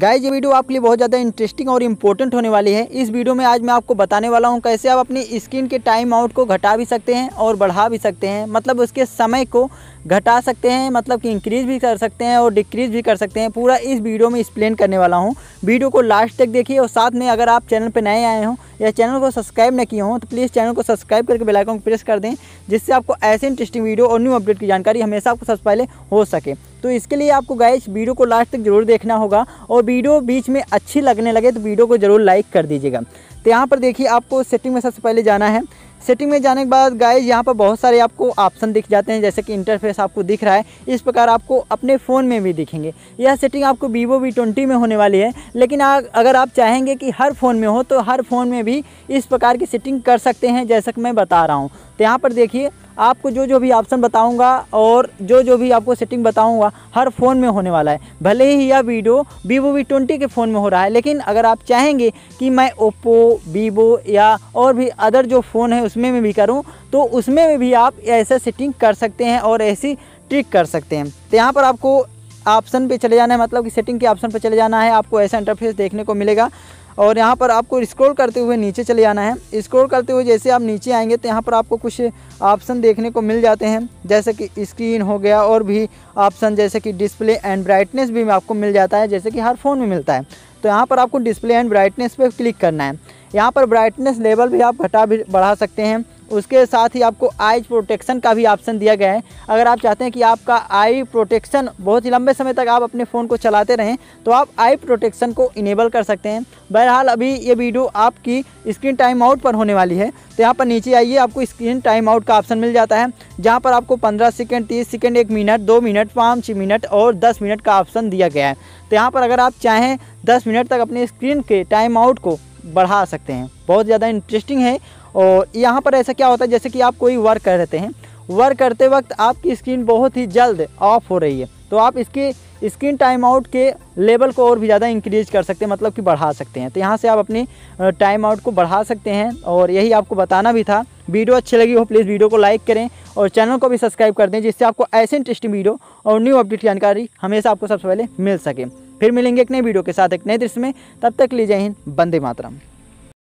guys ये video आपके लिए बहुत ज़्यादा इंटरेस्टिंग और इम्पोर्टेंट होने वाली है इस वीडियो में आज मैं आपको बताने वाला हूँ कैसे आप अपनी स्किन के टाइम आउट को घटा भी सकते हैं और बढ़ा भी सकते हैं मतलब उसके समय को घटा सकते हैं मतलब कि इंक्रीज़ भी कर सकते हैं और डिक्रीज़ भी कर सकते हैं पूरा इस वीडियो में एक्सप्लेन करने वाला हूँ वीडियो को लास्ट तक देखिए और साथ में अगर आप चैनल पर नए आए हों या चैनल को सब्सक्राइब न किए हों तो प्लीज़ चैनल को सब्सक्राइब करके बेलाइकॉन को प्रेस कर दें जिससे आपको ऐसे इंटरेस्टिंग वीडियो और न्यू अपडेट की जानकारी हमेशा आपको सबसे पहले हो सके तो इसके लिए आपको गाइस वीडियो को लास्ट तक जरूर देखना होगा और वीडियो बीच में अच्छी लगने लगे तो वीडियो को ज़रूर लाइक कर दीजिएगा तो यहाँ पर देखिए आपको सेटिंग में सबसे पहले जाना है सेटिंग में जाने के बाद गाइस यहाँ पर बहुत सारे आपको ऑप्शन दिख जाते हैं जैसे कि इंटरफेस आपको दिख रहा है इस प्रकार आपको अपने फ़ोन में भी दिखेंगे यह सेटिंग आपको वीवो वी ट्वेंटी में होने वाली है लेकिन आ, अगर आप चाहेंगे कि हर फ़ोन में हो तो हर फ़ोन में भी इस प्रकार की सेटिंग कर सकते हैं जैसा कि मैं बता रहा हूँ तो यहाँ पर देखिए आपको जो जो भी ऑप्शन बताऊंगा और जो जो भी आपको सेटिंग बताऊंगा हर फ़ोन में होने वाला है भले ही यह वीडियो वीवो वी ट्वेंटी के फ़ोन में हो रहा है लेकिन अगर आप चाहेंगे कि मैं ओप्पो वीवो या और भी अदर जो फ़ोन है उसमें में भी करूँ तो उसमें में भी आप ऐसा सेटिंग कर सकते हैं और ऐसी ट्रिक कर सकते हैं तो यहाँ पर आपको ऑप्शन पर चले जाना है मतलब कि सेटिंग के ऑप्शन पर चले जाना है आपको ऐसा इंटरफेस देखने को मिलेगा और यहाँ पर आपको स्क्रॉल करते हुए नीचे चले जाना है स्क्रॉल करते हुए जैसे आप नीचे आएंगे तो यहाँ पर आपको कुछ ऑप्शन देखने को मिल जाते हैं जैसे कि स्क्रीन हो गया और भी ऑप्शन जैसे कि डिस्प्ले एंड ब्राइटनेस भी आपको मिल जाता है जैसे कि हर फ़ोन में मिलता है तो यहाँ पर आपको डिस्प्ले एंड ब्राइटनेस पर क्लिक करना है यहाँ पर ब्राइटनेस लेवल भी आप घटा भी बढ़ा सकते हैं उसके साथ ही आपको आई प्रोटेक्शन का भी ऑप्शन दिया गया है अगर आप चाहते हैं कि आपका आई प्रोटेक्शन बहुत ही लंबे समय तक आप अपने फ़ोन को चलाते रहें तो आप आई प्रोटेक्शन को इनेबल कर सकते हैं बहरहाल अभी ये वीडियो आपकी स्क्रीन टाइम आउट पर होने वाली है तो यहाँ पर नीचे आइए आपको स्क्रीन टाइम आउट का ऑप्शन मिल जाता है जहाँ पर आपको पंद्रह सेकेंड तीस सेकेंड एक मिनट दो मिनट पाँच मिनट और दस मिनट का ऑप्शन दिया गया है तो यहाँ पर अगर आप चाहें दस मिनट तक अपने स्क्रीन के टाइम आउट को बढ़ा सकते हैं बहुत ज़्यादा इंटरेस्टिंग है और यहाँ पर ऐसा क्या होता है जैसे कि आप कोई वर्क कर रहते हैं वर्क करते वक्त आपकी स्क्रीन बहुत ही जल्द ऑफ हो रही है तो आप इसके स्क्रीन टाइम आउट के लेवल को और भी ज़्यादा इंक्रीज कर सकते हैं मतलब कि बढ़ा सकते हैं तो यहाँ से आप अपनी टाइम आउट को बढ़ा सकते हैं और यही आपको बताना भी था वीडियो अच्छी लगी हो प्लीज़ वीडियो को लाइक करें और चैनल को भी सब्सक्राइब कर दें जिससे आपको ऐसे इंटरेस्टिंग वीडियो और न्यू अपडेट जानकारी हमेशा आपको सबसे पहले मिल सके फिर मिलेंगे एक नई वीडियो के साथ एक नए दृश्य में तब तक लीजिए हिंद बंदे मातरम